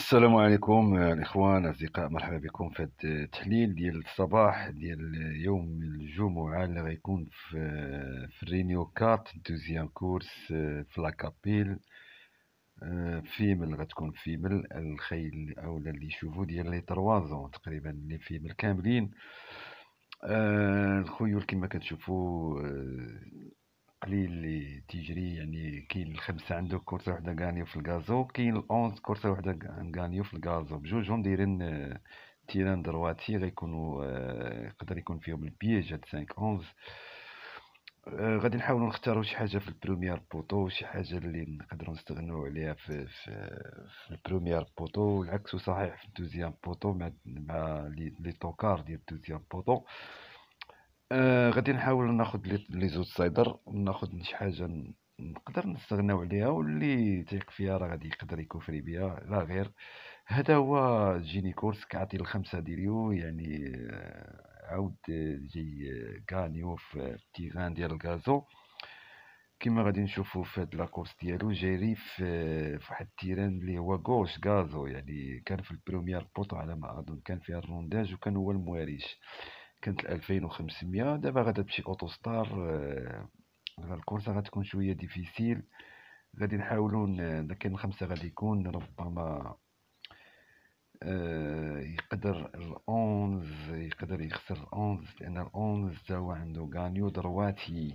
السلام عليكم الاخوان الاصدقاء مرحبا بكم في التحليل ديال الصباح ديال يوم الجمعه اللي غيكون في في رينيو كارت دوزيام كورس في لاكابيل آه، فيمل غتكون فيمل الخيل او اللي يشوفوا ديال لي تروازون تقريبا اللي فيمل كاملين الخيول آه، كما كتشوفوا آه، قليل اللي تيجري يعني كاين الخمسه عنده كورسة وحده غانيو في الكازو كاين الأونز كورسة وحده غانيو في الكازو بجوجهم دايرين آه، تيران درواتي غيكونوا آه، يقدر يكون فيهم البيج هاد سانك أونز آه، غادي نحاولوا نختاروا شي حاجه في البروميير بوطو شي حاجه اللي نقدروا نستغنوا عليها في في, في بوطو والعكس صحيح في الدوزيام بوطو مع مع لي توكار ديال الدوزيام بوطو آه، غادي نحاول ناخذ لي زوج سايدر ناخذ شي حاجه نقدر نستغناو عليها واللي تيق فيها راه غادي يقدر يكوفري بها لا غير هذا هو جيني كورس كعطي الخمسه ديريو يعني آه، عاود جي غانيو آه، في التيغان ديال الكازو كما غادي نشوفوا في هاد لاكورس ديالو جاري في واحد التيران اللي هو غوش غازو يعني كان في البروميير بوطو على ما اظن كان فيها الرونداج وكان هو المواريش كانت 2500 دابا غادا تمشي ستار على آه، الكورسه غتكون شويه ديفيسيل غادي نحاولوا لكن خمسة غادي يكون ربما آه، يقدر الأونز يقدر يخسر الأونز لأن الأونز تا هو عنده غانيو درواتي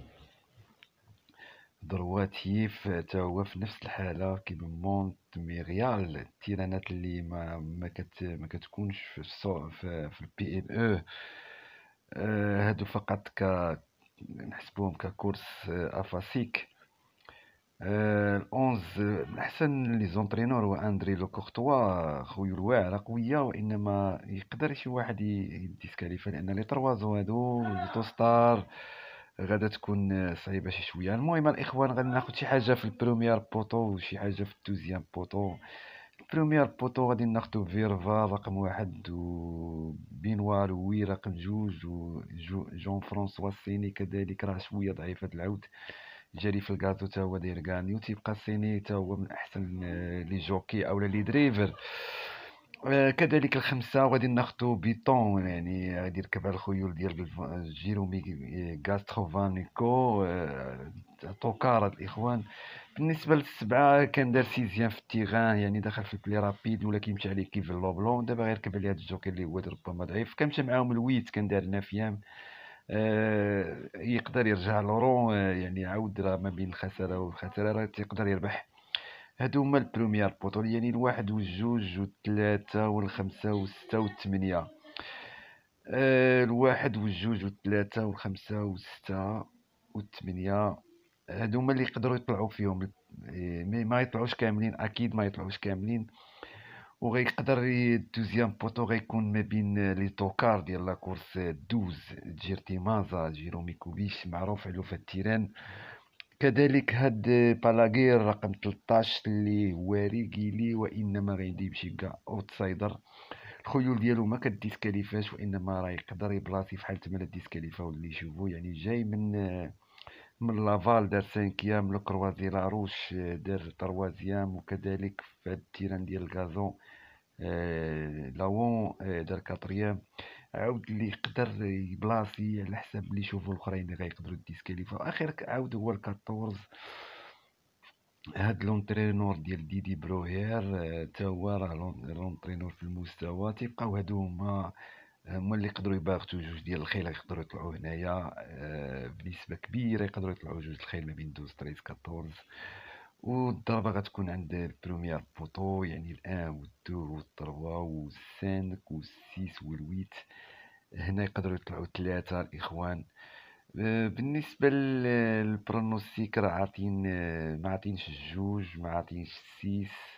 درواتي تا هو في نفس الحالة كيما مونت ميريال التيرانات اللي ما ما, كت ما كتكونش في في, في البي ام او آه، هادو فقط ك نحسبوهم ككورس آه، افاسيك آه، الأونز من أحسن لي زونترينور هو أندري لو كورتوا خويا الواعرة قوية وإنما يقدر شي واحد يديسكاليفا لأن لي تروازون هادو توستار غادا تكون صعيبة شي شوية المهم الإخوان غادي ناخد شي حاجة في البروميير بوطو وشي حاجة في الدوزيام بوطو بريمير بوطو غادي ناخدو فيرفا رقم واحد و بينوار وي رقم جوج و جو جون فرانسوا الصيني كذلك راه شويه ضعيف هاد العود جاري في الكازو تا هو داير كاني تيبقى سيني تا هو من احسن آه، لي جوكي اولا لي دريفر آه، كذلك الخمسة غادي ناخدو بيتون يعني غادي يركب على الخيول ديال جيرومي غاستروفانيكو هاد الاخوان بالنسبه للسبعه كان دار سيزيام في التيغان يعني دخل في البلي رابيد ولا كيمشي عليه كيف لوبلون دابا غير غيركب عليه هاد الجوكر اللي هو ربما ضعيف كمشى معاهم الويت كان دار نافيام آه يقدر يرجع لورون آه يعني عاود راه ما بين الخساره والخساره راه تيقدر يربح هادو هما البروميير بوطول يعني الواحد والجوج والثلاثه والخمسه والسته والثمانيه آه الواحد والجوج والثلاثه والخمسه والسته والثمانيه هادو هما اللي يقدروا يطلعوا فيهم إيه، مي ما يطلعوش كاملين اكيد ما يطلعوش كاملين وغيقدر الدوزيام بوطو غيكون ما بين لي توكار ديال لا كورس دوز جيرتي مازا جيرومي كوبيش معروف علو في التيران كذلك هاد بالاغير رقم 13 اللي هو ريغيلي وانما غيدي بشي كاع اوتسايدر الخيول ديالو ما كديسكاليفاش وانما راه يقدر يبلاصي فحال تما لا ديسكاليفا واللي يشوفو يعني جاي من من لافال دار سانكيام لو كروازي لاروش آه، دار تروازيام وكذلك في هاد التيران ديال الكازون آه، لاون آه، دار كاتريام عاود اللي يقدر يبلاصي على حساب اللي يشوفوا الاخرين اللي غيقدروا ديسكاليفيو اخر عاود هو الكاتورز هاد لونترينور ديال ديدي بروهير تا هو راه لونترينور في المستوى تيبقاو هادو هما هما اللي يقدروا يباغتوا جوج ديال الخيل يقدروا يطلعوا هنايا آه، بنسبه كبيره يقدروا يطلعوا جوج الخيل ما بين 12 13 14 والضربه غتكون عند البروميير بوطو يعني الان والدو والطروا والسانك والسيس والويت هنا يقدروا يطلعوا ثلاثه الاخوان آه، بالنسبه للبرونوستيك راه عاطين آه، ما عاطينش الجوج ما عاطينش السيس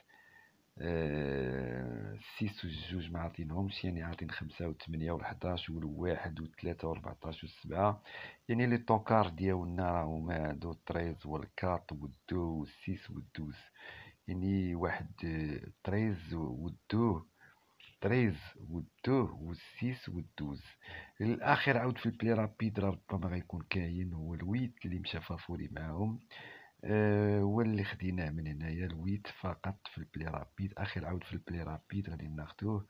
آه، سيس وجوج ما عاطينهمش يعني عاطين خمسة و تمنية و الحداش و الواحد و تلاتة و ربعطاش و سبعة يعني لي طونكار ديالنا راهما دو طريز و الكات و الدو و السيس و الدوز يعني واحد طريز و الدو طريز و الدو و السيس و الدوز عاود في البلي رابيد ربما غيكون كاين هو الويت اللي مشى فافوري معاهم آه، هو اللي خديناه من هنايا الويت فقط في البلي رابيد اخر عاود في البلي رابيد غادي ناخدوه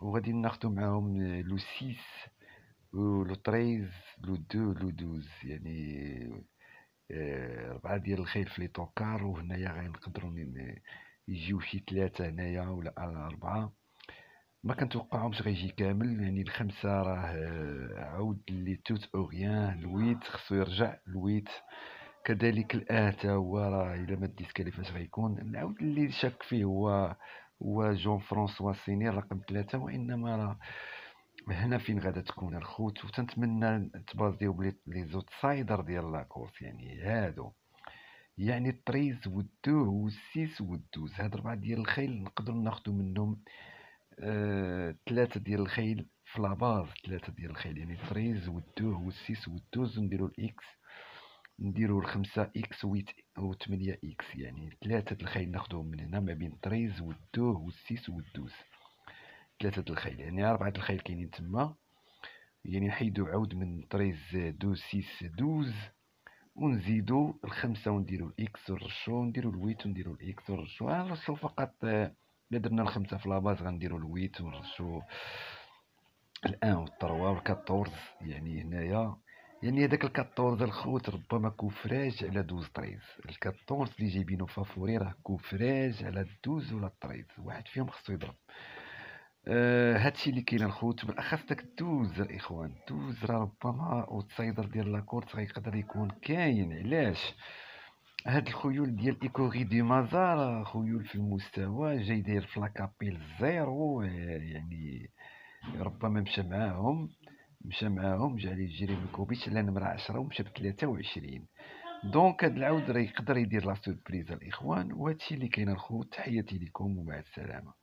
وغادي ناخدو معاهم لو سيس ولو 13 لو دو لو دوز يعني آه، ربعة ديال الخيل في لي طوكار وهنايا غنقدروا يجيو شي ثلاثة هنايا ولا أربعة ما كنتوقعهمش غيجي كامل يعني الخمسة راه آه، عاود لي توت اوغيان الويت خصو يرجع الويت كذلك الآتا هو راه الا ما ديت كلفاش غيكون العود اللي شاك فيه هو هو جون فرانسوا سيني رقم ثلاثة وانما راه هنا فين غادا تكون الخوت وتنتمنى تبازيو بلي لي زوتسايدر ديال لاكورس يعني هادو يعني طريز ودو وسيس ودوز هاد ربعة ديال الخيل نقدر ناخدو منهم آه ثلاثة ديال الخيل في لاباز ثلاثة ديال الخيل يعني طريز ودو وسيس ودوز ونديرو الاكس نديرو الخمسة إكس ويت أو تمنية إكس يعني ثلاثة الخيل ناخدهم من هنا ما بين طريز والدوه والسيس والدوز ثلاثة الخيل يعني أربعة الخيل كاينين تما يعني نحيدو عود من طريز دو سيس دوز ونزيدو الخمسة ونديرو الإكس ونرشو ونديرو الويت ونديرو الإكس ونرشو نرشو فقط إلا درنا الخمسة في لاباز غنديرو الويت ونرشو الآن والطروة والكاتورز يعني هنايا يعني هذاك الكاطورز الخوت ربما كوفراج على دوز طريز الكاطورز اللي جايبينو فافوري راه كوفراج على دوز ولا طريز واحد فيهم خصو يضرب آه هادشي اللي كاين الخوت بالاخص داك الدوز الاخوان الدوز راه ربما اوتسايدر ديال لاكورت غيقدر يكون كاين علاش هاد الخيول ديال ايكوغي دي مازار خيول في المستوى جاي داير فلاكابيل زيرو يعني ربما مشى معاهم مشى معاهم جا عليه التجربه الكوبيت على نمره عشرة ومشى بثلاثة وعشرين دونك هاد العود راه يقدر يدير لا سوربريز الاخوان وهادشي اللي كاين الخوت تحياتي لكم ومع السلامه